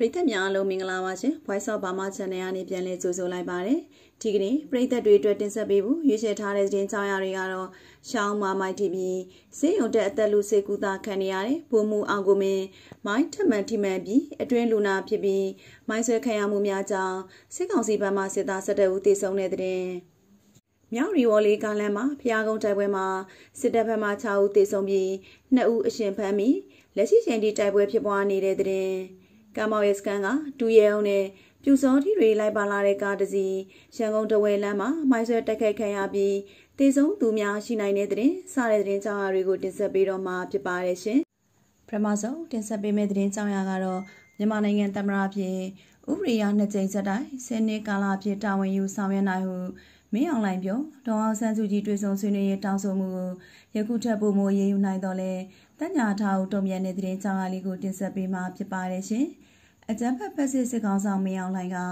ပရိသတ်များအားလုံးမင်္ဂလာပါရှင် Voice of Burma Channel ကနေပြန်လည်ကြိုဆိုလိုက်ပါတယ်ဒီကနေ့ပရိသတ်တွေအတွက်တင်ဆက်ပေးဖို့ရွေးချယ်ထားတဲ့သတင်းကြောင်းရာတွေကတော့ရှောင်းမမိုက်တီဗီစေယုံတက်အသက်လူစေကူတာခံရတဲ့ဘုံမူအောင်ကိုမင်းမိုင်းထမှန်ထိမှန်ပြီးအတွင်းလူနာဖြစ်ပြီးမိုင်းဆွဲခံရမှုများကြောင့်စစ်ကောင်စီဘက်မှစစ်သား၁၁ဦးသေဆုံးတဲ့သတင်းမြောက်ရီဝေါ်လေးကလန်မှာဖျားကုန်းတိုက်ပွဲမှာစစ်တပ်ဘက်မှ6ဦးသေဆုံးပြီး2ဦးအရှင်ဖမ်းပြီးလက်ရှိချိန်ထိတိုက်ပွဲဖြစ်ပွားနေတဲ့တဲ့ကံမောင်ရဲ့စကန်ကဒူရဲအောင်နဲ့ပြူစောထီတွေလိုက်ပါလာတဲ့ကားတစ်စီးရန်ကုန်တဝဲလမ်းမှာမိုင်းဆွဲတိုက်ခိုက်ခံရပြီးတေဆုံးသူများရှိနိုင်တဲ့တဲ့စတဲ့တဲ့ကြောင်းအားတွေကိုတင်ဆက်ပေးတော့မှာဖြစ်ပါတယ်ရှင်ပထမဆုံးတင်ဆက်ပေးမယ့်သတင်းကြောင်းရာကတော့မြန်မာနိုင်ငံသမ္မတအဖြစ်ဥပဒေအရနှစ်ကြိမ်ဆက်တိုင်ဆယ်နှစ်ကာလအဖြစ်တာဝန်ယူဆောင်ရွက်နိုင်ဟုမင်းအောင်လှိုင်ပြောဒေါအောင်ဆန်းစုကြည်တွေ့ဆုံဆွေးနွေးရေးတောင်းဆိုမှုကိုယခုထပ်ပိုမိုရေးယူနိုင်တော့လဲတညာထားဟုတုံ့ပြန်တဲ့သတင်းကြောင်းအားလေးကိုတင်ဆက်ပေးမှာဖြစ်ပါတယ်ရှင်။အကြံဖက်ဖက်စစ်စစ်ကောင်ဆောင်မင်းအောင်လှိုင်ကဥ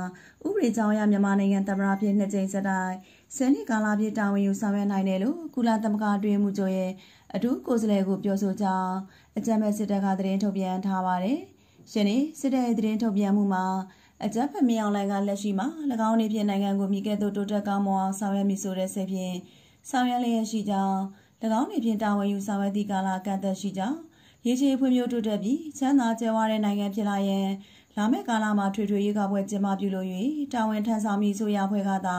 ပဒေကြောင်းအရမြန်မာနိုင်ငံသမ္မတပြည်နှစ်ကြိမ်ဆက်တိုက်ဆယ်နှစ်ကာလပြည်တာဝန်ယူဆောင်ရွက်နိုင်တယ်လို့ကုလသမဂ္ဂအတွင်းမှုချုပ်ရဲ့အထူးကိုယ်စားလှယ်ကိုပြောဆိုကြောင်းအကြံဖက်စစ်တပ်ကသတင်းထုတ်ပြန်ထားပါတယ်။ရှင်နေစစ်တပ်ရဲ့သတင်းထုတ်ပြန်မှုမှာအကြံဖက်မင်းအောင်လှိုင်ကလက်ရှိမှာ၎င်းနေပြည်နိုင်ငံကိုမြေကဲ့သို့တိုးတက်ကောင်းမွန်အောင်ဆောင်ရွက်မည်ဆိုတဲ့စိတ်ဖြင့်ဆောင်ရွက်လျက်ရှိကြောင်း၎င်းနေပြည်တာဝန်ယူဆောင်ရွက်သည့်ကာလကန့်သက်ရှိကြောင်းရေရှည်ဖွံ့ဖြိုးတိုးတက်ပြီးချမ်းသာကြွယ်ဝတဲ့နိုင်ငံဖြစ်လာရန်လာမယ့်ကာလမှာထွေထွေရေးကပွဲကျင်းပပြုလုပ်၍တာဝန်ထမ်းဆောင်မည်ဆိုရဖွဲ့ကသာ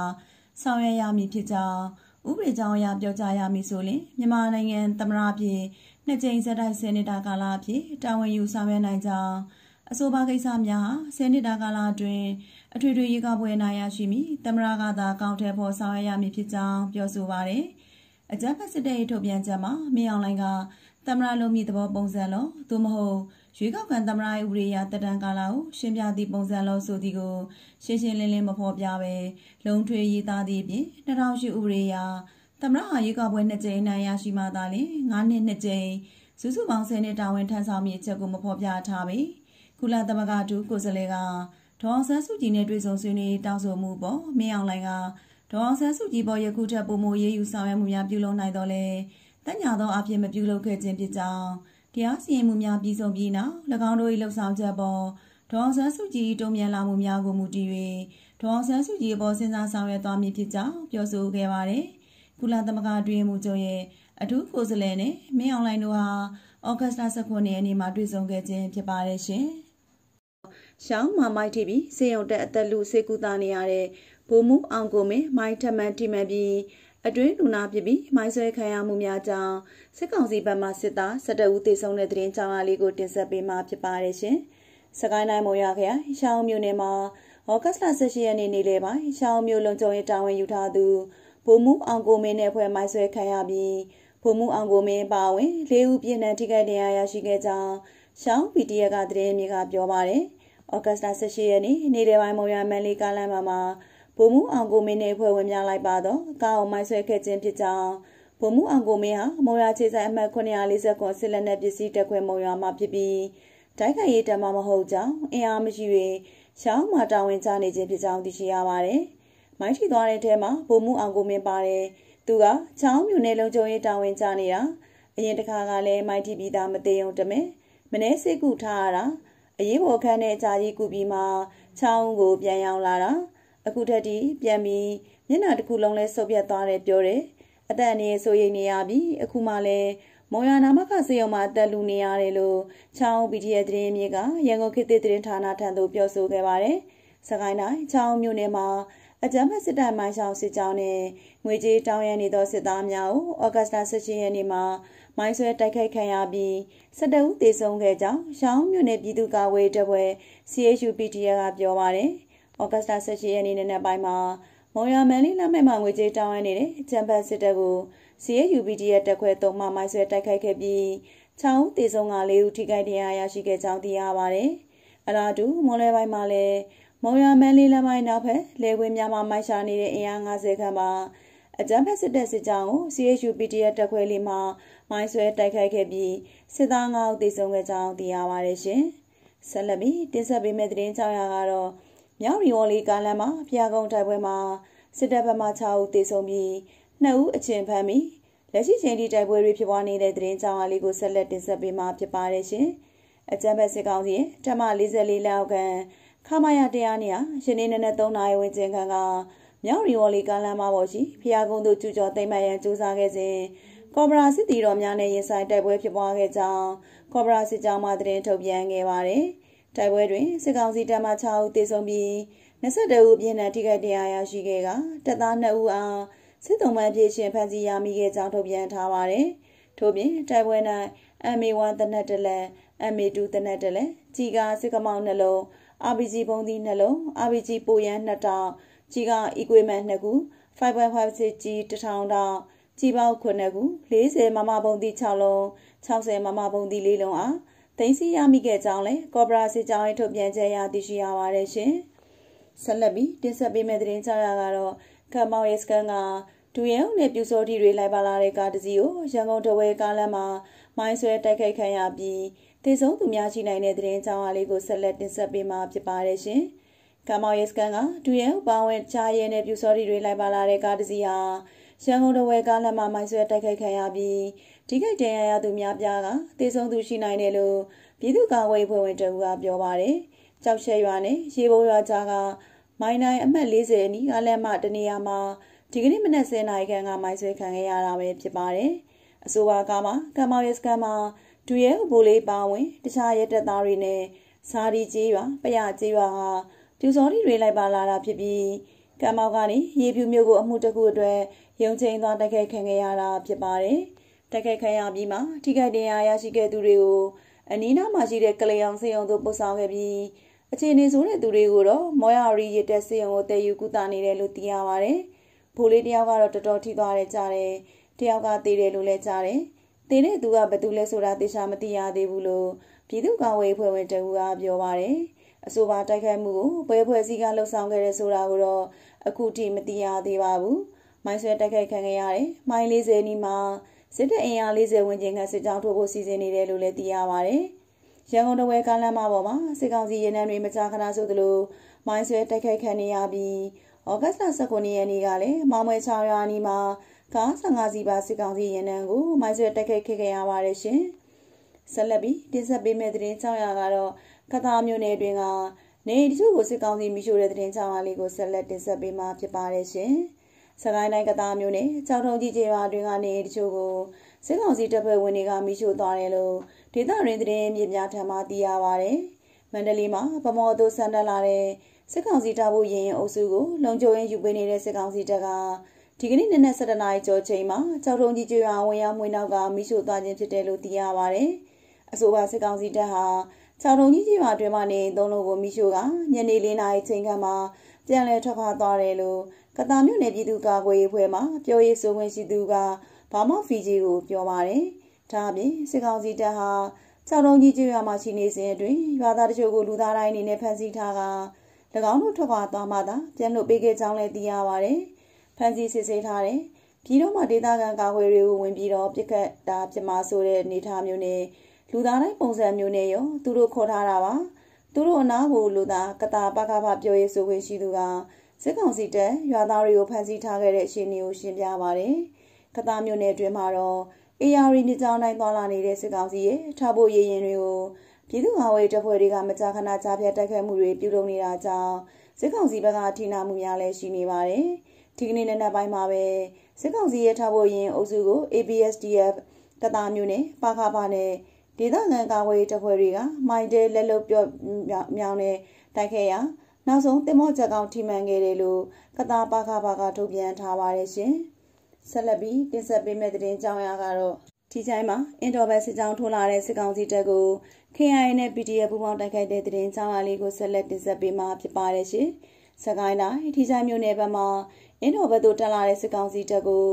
ဆောင်ရွက်ရမည်ဖြစ်ကြောင်းဥပဒေကြောင်းအရပြောကြားရမည်ဆိုလျှင်မြန်မာနိုင်ငံသမရဖြင့်နှစ်ကြိမ်ဆက်တိုက်ဆယ်နှစ်တာကာလဖြင့်တာဝန်ယူဆောင်ရွက်နိုင်ကြောင်းအဆိုပါကိစ္စများဆယ်နှစ်တာကာလအတွင်းအထွေထွေရေးကပွဲနိုင်ရရှိမည်သမရကသာကောင်းထည်ဖော်ဆောင်ရွက်ရမည်ဖြစ်ကြောင်းပြောဆိုပါရသည်အကြမ်းဖက်စစ်တပ်ရဲ့ထုတ်ပြန်ချက်မှာမင်းအောင်လှိုင်ကသမရလုံးမီသဘောပုံစံလုံးသို့မဟုတ်ရွေးကောက်ခံသမရဥပဒေအရတက်တန်းကာလကိုရှင်းပြသည့်ပုံစံလုံးဆိုသည်ကိုရှင်းရှင်းလင်းလင်းမဖော်ပြဘဲလုံထွေရေးသားသည့်အပြင်2008ဥပဒေအရသမရဟာရွေးကောက်ပွဲနှစ်ကြိမ်နိုင်ရရှိမှသာလျှင်9နှစ်နှစ်ကြိမ်စုစုပေါင်း10နှစ်တာဝန်ထမ်းဆောင်မည့်အချက်ကိုမဖော်ပြထားပေကုလသမဂ္ဂဒုကိုယ်စားလှယ်ကဒေါ်ဆန်းစုကြည်နဲ့တွေ့ဆုံဆွေးနွေးတောင်းဆိုမှုပေါ်မင်းအောင်လှိုင်ကဒေါအောင်ဆန်းစုကြည်ပေါ်ယခုထက်ပိုမိုရေးယူဆောင်ရွက်မှုများပြုလုပ်နိုင်တော်လဲတညာသောအဖြစ်မပြုလုပ်ခဲ့ခြင်းဖြစ်ကြောင်းတရားစီရင်မှုများပြီးဆုံးပြီးနောက်၎င်းတို့၏လှုပ်ဆောင်ချက်ပေါ်ဒေါအောင်ဆန်းစုကြည်တုံ့ပြန်လာမှုများကိုမူတည်၍ဒေါအောင်ဆန်းစုကြည်ပေါ်စဉ်းစားဆောင်ရွက်သွားမည်ဖြစ်ကြောင်းပြောဆိုခဲ့ပါတယ်။ကုလသမဂ္ဂတွင်မှုချုပ်ရဲ့အထူးကိုယ်စားလှယ်နဲ့မင်းအောင်လှိုင်တို့ဟာဩဂတ်စ်လ19ရက်နေ့မှာတွေ့ဆုံခဲ့ခြင်းဖြစ်ပါတယ်ရှင်။ရှောင်းမာမိုက်ထိပ်ပြီးစေယုံတက်အသက်လူစေကူတာနေရတဲ့ဗိုလ်မှူးအောင်ကိုမင်းမိုင်းထမန်တီမန်ပြီးအတွင်းလူနာပြပြီးမိုင်းဆွဲခံရမှုများကြောင့်စစ်ကောင်စီဘက်မှစစ်သား17ဦးသေဆုံးတဲ့တဲ့ရင်ကြောင်းအားလေးကိုတင်ဆက်ပေးမှာဖြစ်ပါတယ်ရှင်။စကိုင်းတိုင်းမော်ရခရိုင်ရှောင်းမြို့နယ်မှာဩဂတ်စ်လ16ရက်နေ့နေ့လယ်ပိုင်းရှောင်းမြို့လုံခြုံရေးတာဝန်ယူထားသူဗိုလ်မှူးအောင်ကိုမင်းနဲ့ဖွဲ့မိုင်းဆွဲခံရပြီးဗိုလ်မှူးအောင်ကိုမင်းပါဝင်၄ဦးပြည်နှံထိခိုက်ဒဏ်ရာရရှိခဲ့ကြောင်းရှောင်း PDF ကသတင်းမြေကပြောပါတယ်။ဩဂတ်စ်လ16ရက်နေ့နေ့လယ်ပိုင်းမော်ရမန်လေးကားလမ်းမှာဗိုလ်မှူးအောင်ကိုမင်းနဲ့ဖွဲ့ဝင်များလိုက်ပါတော့ကာအောင်မိုက်ဆွဲခဲ့ခြင်းဖြစ်ကြောင်းဗိုလ်မှူးအောင်ကိုမင်းဟာမော်ရွာခြေဆိုင်အမှတ်940ကွန်စစ်လက်နက်ပစ္စည်းတက်ခွဲမော်ရွာမှာဖြစ်ပြီးတိုက်ခိုက်ရေးတမမဟုတ်ကြောင်းအင်အားမရှိ၍ရှောင်းမှာတာဝန်ချနေခြင်းဖြစ်ကြောင်းသိရှိရပါတယ်။မိုင်းထိသွားတဲ့ထဲမှာဗိုလ်မှူးအောင်ကိုမင်းပါတယ်။သူကချောင်းမြူနယ်လုံခြုံရေးတာဝန်ချနေတာအရင်တစ်ခါကလည်းမိုင်းထိပြီးသားမသေးုံတမဲမနေ့စိတ်ကူထားရတာအရေးပေါ်ခန်းတဲ့အကြာကြီးကူပြီးမှချောင်းကိုပြန်ရောက်လာတာ။အခုထက်ထိပြန်ပြီးမျက်နှာတစ်ခုလုံးလဲဆုပ်ပြတ်သွားတယ်ပြောတယ်အသက်အနည်းဆိုရင်နေရပြီအခုမှလည်းမော်ရနာမခဆေးရုံမှာအသက်လူနေရတယ်လို့ချောင်း BTS သတင်းမြေကရန်ကုန်ခေတ်သစ်သတင်းဌာနထံသို့ပြောဆိုခဲ့ပါတယ်စကိုင်းတိုင်းချောင်းမြို့နယ်မှာအကြမ်းဖက်စစ်တပ်မိုင်းရှောင်စစ်ကြောင်းနဲ့ငွေကြေးတောင်းရန်နေသောစစ်သားများကိုဩဂတ်စတာ16ရက်နေ့မှာမိုင်းဆွဲတိုက်ခိုက်ခံရပြီး17ဦးသေဆုံးခဲ့ကြောင်းရှောင်းမြို့နယ်ပြည်သူ့ကာကွယ်တပ်ဖွဲ့ CHUPTR ကပြောပါတယ်။။ဩဂတ်စ်လ17ရက်နေ့နံနက်ပိုင်းမှာမော်ရမန်လေးလက်မှတ်မှာငွေကြေးတောင်းရနေတဲ့ဂျမ်ဘတ်စစ်တပ်ကို CUBD ရဲ့တပ်ခွဲ၃မှမိုင်းဆွဲတိုက်ခိုက်ခဲ့ပြီး6ဦးသေဆုံးက4ဦးထိခိုက်ဒဏ်ရာရရှိခဲ့ကြောင်းသိရပါတယ်။အလားတူမော်လဲပိုင်းမှာလည်းမော်ရမန်လေးလက်မိုင်းနောက်ဖက်လေဝင်းများမှာမိုင်းရှာနေတဲ့အင်အား90ခန့်ပါအကြမ်းဖက်စစ်တပ်စစ်ကြောင်းကို CHUPT ရဲ့တပ်ခွဲလေးမှမိုင်းဆွဲတိုက်ခိုက်ခဲ့ပြီးစစ်သား9ဦးသေဆုံးခဲ့ကြောင်းသိရပါတယ်ရှင်။ဆက်လက်ပြီးတင်ဆက်ပေးမယ့်သတင်းကြောင်းရာကတော့မြောက်ရီဝေါ်လီကားလမ်းမှာဖျားကုန်းတိုက်ပွဲမှာစစ်တပ်ဘက်မှ6ဦးသေဆုံးပြီး2ဦးအချင်းဖမ်းပြီးလက်ရှိချိန်ထိတိုက်ပွဲတွေဖြစ်ပွားနေတဲ့သတင်းကြောင်းအားလေးကိုဆက်လက်တင်ဆက်ပေးမှာဖြစ်ပါတယ်ရှင်။အကြံဘက်စစ်ကောင်စီရဲ့တမ44လောက်ကန်ခမာယာတရားနေရယနေ့နေ့နဲ့3နာရီဝန်းကျင်ခန့်ကမြောက်ရီဝေါ်လီကားလမ်းမပေါ်ရှိဖျားကုန်းတို့ကျူကျော်သိမ်းပိုက်ရန်ကြိုးစားခဲ့စဉ်ကော်ဘရာစစ်တီတော်များနဲ့ရင်ဆိုင်တိုက်ပွဲဖြစ်ပွားခဲ့ကြောင်းကော်ဘရာစစ်ကြောင်းမှသတင်းထုတ်ပြန်ခဲ့ပါတယ်။တိုက်ပွဲတွင်စစ်ကောင်စီတပ်မှ6ဦးသေဆုံးပြီး22ဦးပြင်းထန်ထိခိုက်ဒဏ်ရာရရှိခဲ့ကတပ်သား2ဦးအားစစ်တုံးမှပြည့်ရှင်ဖမ်းဆီးရမိခဲ့ကြောင်းထုတ်ပြန်ထားပါတယ်။ထို့ပြင်တိုက်ပွဲ၌အမေ1တနက်တလက်အမေ2တနက်တလက်ကြီကာစစ်ကမောင်းနှလုံး RPG ဘုံသီးနှလုံး RPG ပိုရန်2တောင်ကြီကာ equipment 2ခု5.56 G 1000တောင်ကြီပေါင်း9ခု40မမဘုံသီး6လုံး60မမဘုံသီး4လုံးအားဒိန်းစီရမိခဲ့ကြောင်းလည်းကော်ပိုရာစစ်ကြောင်းရဲ့ထုတ်ပြန်ချက်အရသိရှိရပါတယ်ရှင်။ဆက်လက်ပြီးတင်ဆက်ပေးမယ့်သတင်းကြားရကတော့ကမောင်ရဲစကန်ကဒူယန်နဲ့ပြူစောတီတွေလိုက်ပါလာတဲ့ကားတစ်စီးကိုရန်ကုန်တဝဲကားလမ်းမှာမိုင်းဆွဲတိုက်ခိုက်ခံရပြီးဒေဆုံးသူများရှိနိုင်တဲ့သတင်းကြောင်းအားလေးကိုဆက်လက်တင်ဆက်ပေးမှာဖြစ်ပါတယ်ရှင်။ကမောင်ရဲစကန်ကဒူယန်ပါဝင်ချားရဲနဲ့ပြူစောတီတွေလိုက်ပါလာတဲ့ကားတစ်စီးဟာရန်ကုန်တဝဲကားလမ်းမှာမိုင်းဆွဲတိုက်ခိုက်ခံရပြီးထိခိုက်ဒဏ်ရာရသူများပြားကသေဆုံးသူရှိနိုင်တယ်လို့ပြည်သူ့ကာကွယ်ရေးဖွဲ့ဝင်တဦးကပြောပါတယ်။ကြောက်ချဲရွာနဲ့ရေဘုံရွာကြားကမိုင်းတိုင်းအမှတ်40အနီးကားလမ်းမှာတနေရာမှာဒီကနေ့မနက်10:00နာရီခန့်ကမိုင်းဆွဲခံခဲ့ရတာပဲဖြစ်ပါတယ်။အဆိုပါကားမှာကမ္ဘောရစကန်မှာဒူရဲဘိုလေးပါဝင် တခြားရဲတပ်သားတွေနဲ့ဇာဒီကျေးရွာပရကျေးရွာဟာပြူစော်တီတွေလိုက်ပါလာတာဖြစ်ပြီးကံမောက်ကနေရေပြူမျိုးကိုအမှုတကူအတွက်ရုံချင်းသွားတိုက်ခိုက်ခံခဲ့ရတာဖြစ်ပါတယ်။တိုက်ခိုက်ခံရပြီးမှထိခိုက်ဒဏ်ရာရရှိခဲ့သူတွေကိုအနီးနားမှာရှိတဲ့ကလျောင်စေယုံသို့ပို့ဆောင်ခဲ့ပြီးအခြေအနေဆိုးတဲ့သူတွေကိုတော့မောရရီရတက်စေယုံကိုတည်ယူကူတာနေတယ်လို့သိရပါတယ်။ဖိုးလေးတယောက်ကတော့တော်တော်ထိသွားတယ်ကြားတယ်။တယောက်ကသေးတယ်လို့လည်းကြားတယ်။သေးတဲ့သူကဘယ်သူလဲဆိုတာသေချာမသိရသေးဘူးလို့ပြည်သူ့ကာကွယ်ရေးဖွဲ့ဝင်တဦးကပြောပါတယ်။အဆိုပါတိုက်ခိုက်မှုကိုဘယ်ဖွဲ့စည်းကလှုပ်ဆောင်ခဲ့တယ်ဆိုတာကိုတော့အခုထိမသိရသေးပါဘူး။မိုင်းဆွဲတိုက်ခိုက်ခံခဲ့ရတယ်။မိုင်း40နီးမှာစစ်တပ်အင်အား40ဝန်းကျင်ကစစ်ကြောင်းထိုးဖို့စီစဉ်နေတယ်လို့လည်းသိရပါဗျ။ရန်ကုန်တဝဲကားလမ်းမပေါ်မှာစစ်ကောင်စီရဲနှံတွေမကြာခဏဆိုသလို မိုင်းဆွဲတိုက်ခိုက်ခံနေရပြီးဩဂတ်လ19ရက်နေ့ကလည်းမောင်မွေချောင်းရွာနီးမှာကား15စီးပါစစ်ကောင်စီရဲနှံကိုမိုင်းဆွဲတိုက်ခိုက်ခဲ့ရပါတယ်ရှင်။ဆက်လက်ပြီးတင်ဆက်ပေးမယ့်သတင်းကြောင်းရာကတော့ကသာမြို့နယ်တွင်ကနေတချို့ကိုစစ်ကောင်စီမိရှို့တဲ့သတင်းကြောင်းအားလေးကိုဆက်လက်တင်ဆက်ပေးမှာဖြစ်ပါတယ်ရှင်။စကိုင်းတိုင်းကသားမျိုးနဲ့ကြောင်ထုံကြီးကျေးရွာတွင်ကနေတချို့ကိုစစ်ကောင်စီတပ်ဖွဲ့ဝင်တွေကမိရှို့သွားတယ်လို့ဒေသရင်းသတင်းမြေများထံမှသိရပါဗျ။မန္တလေးမှာဗမော်သူဆန်တက်လာတဲ့စစ်ကောင်စီတပ်ဖို့ရင်ရင်အုပ်စုကိုလုံခြုံရေးယူပေးနေတဲ့စစ်ကောင်စီတပ်ကဒီကနေ့နနက်7:00နာရီကျော်ချိန်မှာကြောက်ထုံကြီးကျွော်ဝင်ရောက်မွေးနောက်ကမိရှို့သွားခြင်းဖြစ်တယ်လို့သိရပါဗျ။အဆိုပါစစ်ကောင်စီတပ်ဟာကြောက်ထုံကြီးကျွော်အတွင်းမှနေသုံးလုံးကို မိရှို့ကညနေ4:00နာရီချိန်ခန့်မှာပြန်လည်ထွက်ခွာသွားတယ်လို့ကတာမြို့နယ်ပြည်သူ့ကာကွယ်ရေးအဖွဲ့မှပြောရေးဆိုခွင့်ရှိသူကဘာမောက်ဖီဂျီကိုပြောပါတယ်။ဒါအပြင်စစ်ကောင်စီတပ်ဟာကြောင်တုံးကြီးကျွော်မှာရှိနေစဉ်အတွင်းရွာသားတချို့ကိုလူသားတိုင်းအနေနဲ့ဖမ်းဆီးထားက၎င်းတို့ထွက်ခွာသွားမှသာပြန်လွတ်ပေးခဲ့ကြောင်းလည်းသိရပါတယ်။ဖမ်းဆီးစစ်ဆေးထားတဲ့ပြည်တော်မှာဒေသခံကာကွယ်ရေးကိုဝင်ပြီးတော့ပြစ်ခတ်တာပြမဆိုတဲ့အနေထားမျိုးနဲ့လူသားတိုင်းပုံစံမျိုးနဲ့ရောသူတို့ခေါ်ထားတာပါ။သူတို့အနာကိုလူသားကတာပကပပြောရေးဆိုခွင့်ရှိသူကစစ်ကောင်စီတပ်ရွာသားတွေကိုဖမ်းဆီးထားခဲ့တဲ့အခြေအနေကို ရှင်းပြပါရယ်ကသားမျိုးနယ်တွင်မှာတော့ AR မြေကြောင်းတိုင်းသွာလာနေတဲ့စစ်ကောင်စီရဲ့ထားဖို့ရည်ရင်တွေကိုပြည်သူ့အဝေးတပ်ဖွဲ့တွေကမကြာခဏကြားပြတ်တိုက်ခိုက်မှုတွေပြုလုပ်နေတာကြောင့်စစ်ကောင်စီဘက်ကထိနာမှုများလည်းရှိနေပါတယ်။ဒီကနေ့နေ့နောက်ပိုင်းမှာပဲစစ်ကောင်စီရဲ့ထားဖို့ရင်အုပ်စုကို ABSDF ကသားမျိုးနဲ့ပါခပါနဲ့ဒေသခံကာဝေးတပ်ဖွဲ့တွေကမိုင်းတဲလက်လုတ်ပြော့မြောင်းနဲ့တိုက်ခဲ့ရာနောက်ဆုံးတင်မော့ချက်ကောင်ထိမှန်ခဲ့တယ်လို့ကတာပါခပါကထုတ်ပြန်ထားပါတယ်ရှင်။ဆက်လက်ပြီးတင်ဆက်ပေးမယ့်သတင်းကြောင်းအရကတော့ဒီချိုင်းမှာအင်တော်ဘက်စစ်ကြောင်းထိုးလာတဲ့စစ်ကောင်စီတပ်ကို KIA နဲ့ PDF ပူးပေါင်းတိုက်ခိုက်တဲ့သတင်းကြောင်းအရလေးကိုဆက်လက်တင်ဆက်ပေးမှာဖြစ်ပါတယ်ရှင်။စကိုင်းတိုင်းဒီချိုင်းမြို့နယ်ဘက်မှာအင်းတော်ဘက်သို့တက်လာတဲ့စစ်ကောင်စီတပ်ကို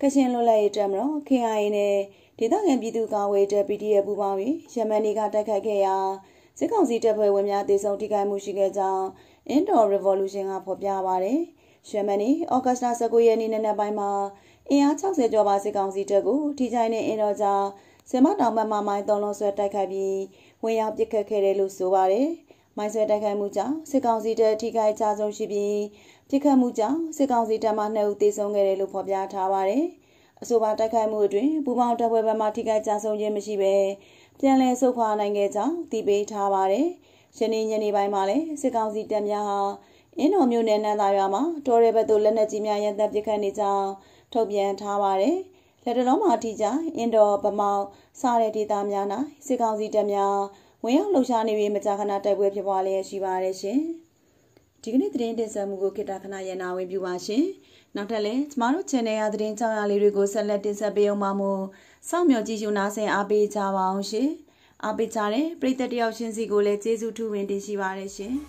ကရှင်လွတ်လပ်ရေးတပ်မတော် KIA နဲ့ဒေသခံပြည်သူကာကွယ်တပ် PDF ပူးပေါင်းပြီးရမန်နီကတိုက်ခိုက်ခဲ့ရာစစ်ကောင်စီတပ်ဖွဲ့ဝင်များတေဆုံးထိခိုက်မှုရှိခဲ့ကြောင်း Indoor Revolution ကဖော်ပြပါတယ်။ရှမန်နီဩဂတ်စ်လ19ရက်နေ့နံနက်ပိုင်းမှာအင်အား60ကျော်ပါစစ်ကောင်စီတပ်ကိုထိကြိုင်တဲ့အင်တော်ကြားဆင်မတောင်ဘက်မှာမိုင်းသုံးလုံးဆွဲတိုက်ခိုက်ပြီးဝင်ရောက်ပစ်ခတ်ခဲ့တယ်လို့ဆိုပါတယ်။မိုင်းဆွဲတိုက်ခိုက်မှုကြောင့်စစ်ကောင်စီတပ်ထိခိုက်ကြဆုံးရှိပြီးပစ်ခတ်မှုကြောင့်စစ်ကောင်စီတပ်မှ2ဦးသေဆုံးခဲ့တယ်လို့ဖော်ပြထားပါတယ်။အဆိုပါတိုက်ခိုက်မှုအတွင်းပူပေါင်းတပ်ဖွဲ့ဘက်မှထိခိုက်ကြဆုံးခြင်းမရှိဘဲပြန်လည်ဆုတ်ခွာနိုင်ခဲ့ကြောင်းသိပေးထားပါတယ်။ယနေ့ညနေပိုင်းမှာလည်းစစ်ကောင်စီတပ်များဟာအင်းတော်မြို့နယ်နန်းသာရွာမှာတော်ရဲဘက်သို့လက်နက်ကြီးများရန်တပ်ပစ်ခတ်နေကြောင်းထုတ်ပြန်ထားပါတယ်။လက်တလုံးမှာထိကြအင်းတော်ဗမောက်စားတဲ့ဒေသများ၌စစ်ကောင်စီတပ်များဝင်ရောက်လှုပ်ရှားနေပြီးမကြာခဏတိုက်ပွဲဖြစ်ပွားလျက်ရှိပါတယ်ရှင်။ဒီကနေ့သတင်းတင်ဆက်မှုကိုခေတ္တခဏရနာဝင်ပြုပါရှင်။နောက်ထပ်လည်းကျမတို့ channel ရသတင်းကြောင်းရလေးတွေကိုဆက်လက်တင်ဆက်ပေးအောင်ပါမို့စောင့်မျှော်ကြည့်ရှုနားဆင်အားပေးကြပါအောင်ရှင်။အားပေးကြတဲ့ပရိသတ်တယောက်ချင်းစီကိုလည်းကျေးဇူးထူးဝင်တင်ရှိပါတယ်ရှင်။